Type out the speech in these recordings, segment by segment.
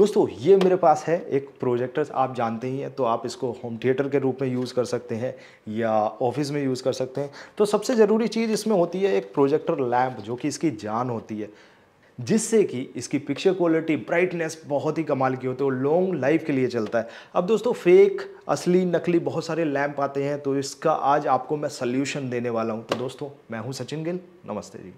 दोस्तों ये मेरे पास है एक प्रोजेक्टर आप जानते ही हैं तो आप इसको होम थिएटर के रूप में यूज़ कर सकते हैं या ऑफिस में यूज़ कर सकते हैं तो सबसे ज़रूरी चीज़ इसमें होती है एक प्रोजेक्टर लैम्प जो कि इसकी जान होती है जिससे कि इसकी पिक्चर क्वालिटी ब्राइटनेस बहुत ही कमाल की होती है और लॉन्ग लाइफ के लिए चलता है अब दोस्तों फेक असली नकली बहुत सारे लैम्प आते हैं तो इसका आज आपको मैं सल्यूशन देने वाला हूँ तो दोस्तों मैं हूँ सचिन गिल नमस्ते जी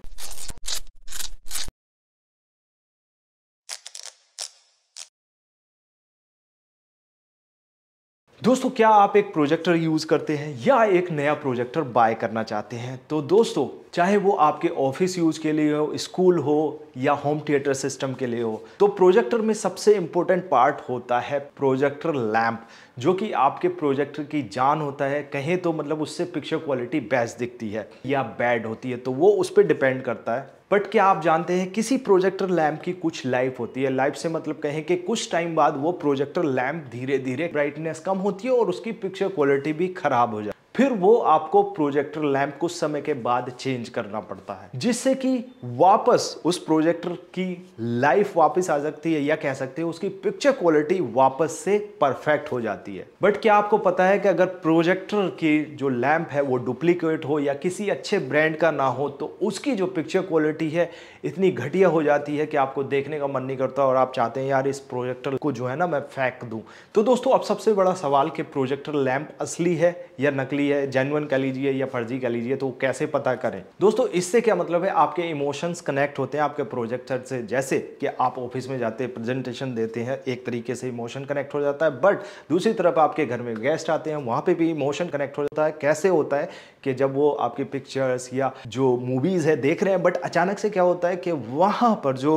दोस्तों क्या आप एक प्रोजेक्टर यूज़ करते हैं या एक नया प्रोजेक्टर बाय करना चाहते हैं तो दोस्तों चाहे वो आपके ऑफिस यूज के लिए हो स्कूल हो या होम थिएटर सिस्टम के लिए हो तो प्रोजेक्टर में सबसे इम्पोर्टेंट पार्ट होता है प्रोजेक्टर लैम्प जो कि आपके प्रोजेक्टर की जान होता है कहें तो मतलब उससे पिक्चर क्वालिटी बेस्ट दिखती है या बैड होती है तो वो उस पर डिपेंड करता है बट क्या आप जानते हैं किसी प्रोजेक्टर लैम्प की कुछ लाइफ होती है लाइफ से मतलब कहें कि कुछ टाइम बाद वो प्रोजेक्टर लैम्प धीरे धीरे ब्राइटनेस कम होती है और उसकी पिक्चर क्वालिटी भी खराब हो जाती है फिर वो आपको प्रोजेक्टर लैंप कुछ समय के बाद चेंज करना पड़ता है जिससे कि वापस उस प्रोजेक्टर की लाइफ वापस आ सकती है या कह सकते हैं उसकी पिक्चर क्वालिटी वापस से परफेक्ट हो जाती है बट क्या आपको पता है कि अगर प्रोजेक्टर की जो लैंप है वो डुप्लीकेट हो या किसी अच्छे ब्रांड का ना हो तो उसकी जो पिक्चर क्वालिटी है इतनी घटिया हो जाती है कि आपको देखने का मन नहीं करता और आप चाहते हैं यार इस प्रोजेक्टर को जो है ना मैं फेंक दूँ तो दोस्तों अब सबसे बड़ा सवाल कि प्रोजेक्टर लैम्प असली है या नकली नकली है जेनुअन कह लीजिए या फर्जी कह लीजिए तो कैसे पता करें दोस्तों इससे क्या मतलब है आपके इमोशंस कनेक्ट होते हैं आपके प्रोजेक्टर से जैसे कि आप ऑफिस में जाते हैं प्रेजेंटेशन देते हैं एक तरीके से इमोशन कनेक्ट हो जाता है बट दूसरी तरफ आपके घर में गेस्ट आते हैं वहां पर भी इमोशन कनेक्ट हो जाता है कैसे होता है कि जब वो आपके पिक्चर्स या जो मूवीज़ है देख रहे हैं बट अचानक से क्या होता है कि वहां पर जो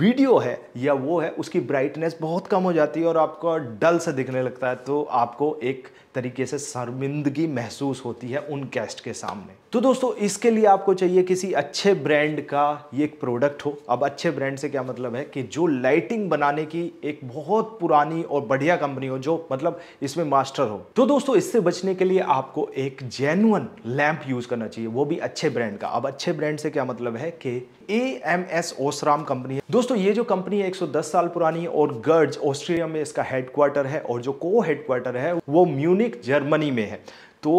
वीडियो है या वो है उसकी ब्राइटनेस बहुत कम हो जाती है और आपको डल से दिखने लगता है तो आपको एक तरीके से शर्मिंदगी महसूस होती है उन गेस्ट के सामने तो दोस्तों इसके लिए आपको चाहिए किसी अच्छे ब्रांड का ये एक प्रोडक्ट हो अब अच्छे ब्रांड से क्या मतलब है कि जो लाइटिंग बनाने की एक बहुत पुरानी और बढ़िया कंपनी हो जो मतलब इसमें मास्टर हो तो दोस्तों इससे बचने के लिए आपको एक जेनुअन लैंप यूज करना चाहिए वो भी अच्छे ब्रांड का अब अच्छे ब्रांड से क्या मतलब है कि A M S Osram company है दोस्तों ये जो कंपनी है 110 साल पुरानी और गर्ज ऑस्ट्रेलिया में इसका हेडक्वार्टर है और जो को हेडक्वार्टर है वो म्यूनिक म्यूनिक जर्मनी में है तो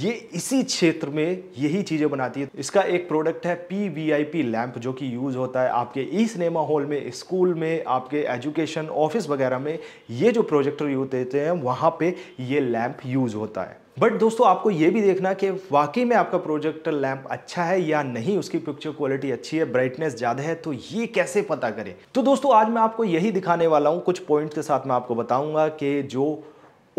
ये इसी क्षेत्र में यही चीज़ें बनाती है इसका एक प्रोडक्ट है P V I P lamp जो कि यूज़ होता है आपके ई सिनेमा हॉल में स्कूल में आपके एजुकेशन ऑफिस वगैरह में ये जो प्रोजेक्टर यूज देते हैं वहाँ पे ये लैम्प यूज़ होता है बट दोस्तों आपको ये भी देखना कि वाकई में आपका प्रोजेक्टर लैंप अच्छा है या नहीं उसकी पिक्चर क्वालिटी अच्छी है ब्राइटनेस ज़्यादा है तो ये कैसे पता करें तो दोस्तों आज मैं आपको यही दिखाने वाला हूँ कुछ पॉइंट्स के साथ मैं आपको बताऊँगा कि जो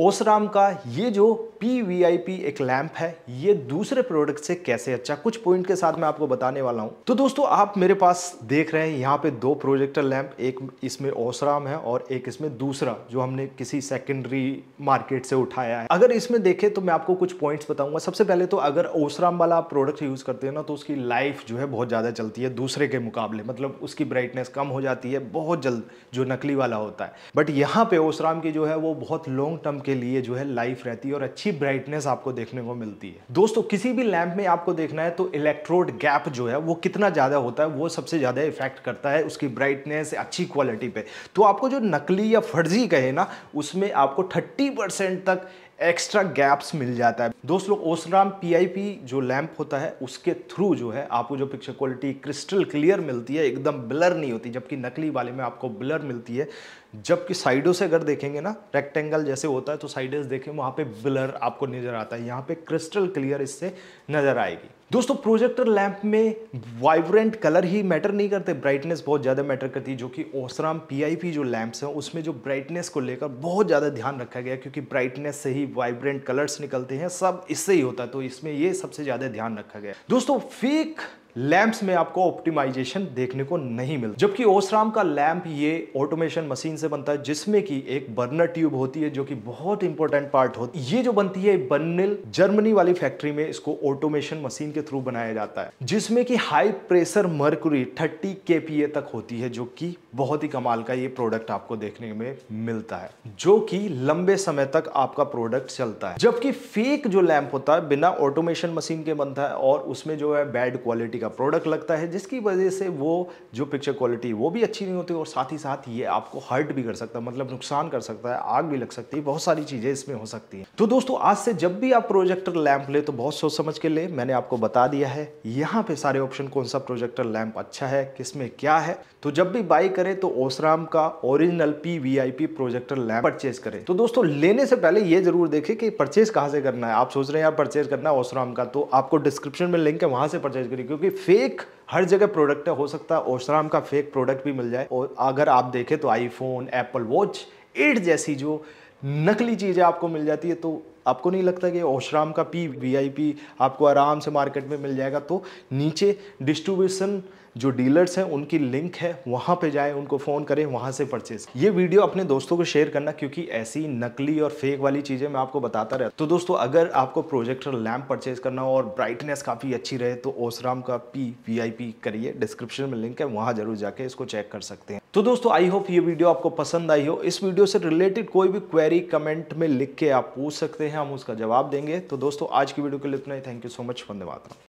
ओसराम का ये जो पी वी आई पी एक लैंप है ये दूसरे प्रोडक्ट से कैसे अच्छा कुछ पॉइंट के साथ मैं आपको बताने वाला हूँ तो दोस्तों आप मेरे पास देख रहे हैं यहाँ पे दो प्रोजेक्टर लैंप एक इसमें ओसराम है और एक इसमें दूसरा जो हमने किसी सेकेंडरी मार्केट से उठाया है अगर इसमें देखें तो मैं आपको कुछ पॉइंट्स बताऊंगा सबसे पहले तो अगर ओसराम वाला आप प्रोडक्ट यूज़ करते हैं ना तो उसकी लाइफ जो है बहुत ज़्यादा चलती है दूसरे के मुकाबले मतलब उसकी ब्राइटनेस कम हो जाती है बहुत जल्द जो नकली वाला होता है बट यहाँ पे ओसराम की जो है वो बहुत लॉन्ग टर्म आपके लिए जो है लाइफ रहती है और अच्छी ब्राइटनेस आपको देखने को मिलती है दोस्तों किसी भी लैंप में आपको देखना है तो इलेक्ट्रोड गैप जो है वो कितना ज़्यादा होता है वो सबसे ज़्यादा इफेक्ट करता है उसकी ब्राइटनेस अच्छी क्वालिटी पे तो आपको जो नकली या फर्जी कहे ना उसमें आपको थर्टी तक एक्स्ट्रा गैप्स मिल जाता है दोस्त लोग ओसराम पी जो लैंप होता है उसके थ्रू जो है आपको जो पिक्चर क्वालिटी क्रिस्टल क्लियर मिलती है एकदम ब्लर नहीं होती जबकि नकली वाले में आपको ब्लर मिलती है जबकि साइडों से अगर देखेंगे ना रेक्टेंगल जैसे होता है तो साइडें देखें वहाँ पे ब्लर आपको नज़र आता है यहाँ पे क्रिस्टल क्लियर इससे नज़र आएगी दोस्तों प्रोजेक्टर लैंप में वाइब्रेंट कलर ही मैटर नहीं करते ब्राइटनेस बहुत ज़्यादा मैटर करती है जो कि ओसराम पीआईपी जो लैंप्स हैं उसमें जो ब्राइटनेस को लेकर बहुत ज़्यादा ध्यान रखा गया क्योंकि ब्राइटनेस से ही वाइब्रेंट कलर्स निकलते हैं सब इससे ही होता है तो इसमें ये सबसे ज़्यादा ध्यान रखा गया दोस्तों फेक लैंप्स में आपको ऑप्टिमाइजेशन देखने को नहीं मिलता जबकि ओसराम का लैंप ये ऑटोमेशन मशीन से बनता है जिसमें कि एक बर्नर ट्यूब होती है जो कि बहुत इंपॉर्टेंट पार्ट होती है ये जो बनती है बर्निल जर्मनी वाली फैक्ट्री में इसको ऑटोमेशन मशीन के थ्रू बनाया जाता है जिसमें कि हाई प्रेशर मर्कुरी थर्टी के तक होती है जो कि बहुत ही कमाल का ये प्रोडक्ट आपको देखने में मिलता है जो कि लंबे समय तक आपका प्रोडक्ट चलता है जबकि फेक जो लैंप होता है बिना ऑटोमेशन मशीन के बनता है और उसमें जो है बैड क्वालिटी क्वालिटी का प्रोडक्ट लगता है जिसकी वजह से वो जो पिक्चर क्वालिटी वो भी अच्छी नहीं होती और साथ ही साथ ये आपको हर्ट भी कर सकता है मतलब नुकसान कर सकता है आग भी लग सकती है बहुत सारी चीज़ें इसमें हो सकती हैं तो दोस्तों आज से जब भी आप प्रोजेक्टर लैम्प ले तो बहुत सोच समझ के ले मैंने आपको बता दिया है यहाँ पे सारे ऑप्शन कौन सा प्रोजेक्टर लैम्प अच्छा है किस में क्या है तो जब भी बाई करें तो ओसराम का original P V projector lamp purchase करें तो दोस्तों लेने से पहले ये जरूर देखें कि परचेज कहाँ से करना है आप सोच रहे हैं यार परचेज करना है ओसराम का तो आपको डिस्क्रिप्शन में लिंक है वहाँ से परचेज करें क्योंकि भी फेक हर जगह प्रोडक्ट हो सकता है ओशराम का फेक प्रोडक्ट भी मिल जाए और अगर आप देखें तो आईफोन एप्पल वॉच एट जैसी जो नकली चीज़ें आपको मिल जाती है तो आपको नहीं लगता कि ओशराम का पी वीआईपी आपको आराम से मार्केट में मिल जाएगा तो नीचे डिस्ट्रीब्यूशन जो डीलर्स हैं उनकी लिंक है वहाँ पे जाएं उनको फ़ोन करें वहाँ से परचेज ये वीडियो अपने दोस्तों को शेयर करना क्योंकि ऐसी नकली और फेक वाली चीज़ें मैं आपको बताता रहता तो दोस्तों अगर आपको प्रोजेक्टर लैम्प परचेज करना हो और ब्राइटनेस काफ़ी अच्छी रहे तो ओसराम का पी वी करिए डिस्क्रिप्शन में लिंक है वहाँ जरूर जाके इसको चेक कर सकते हैं तो दोस्तों आई होप ये वीडियो आपको पसंद आई हो इस वीडियो से रिलेटेड कोई भी क्वेरी कमेंट में लिख के आप पूछ सकते हैं हम उसका जवाब देंगे तो दोस्तों आज की वीडियो के लिए इतना ही थैंक यू सो मच वंदे मातरम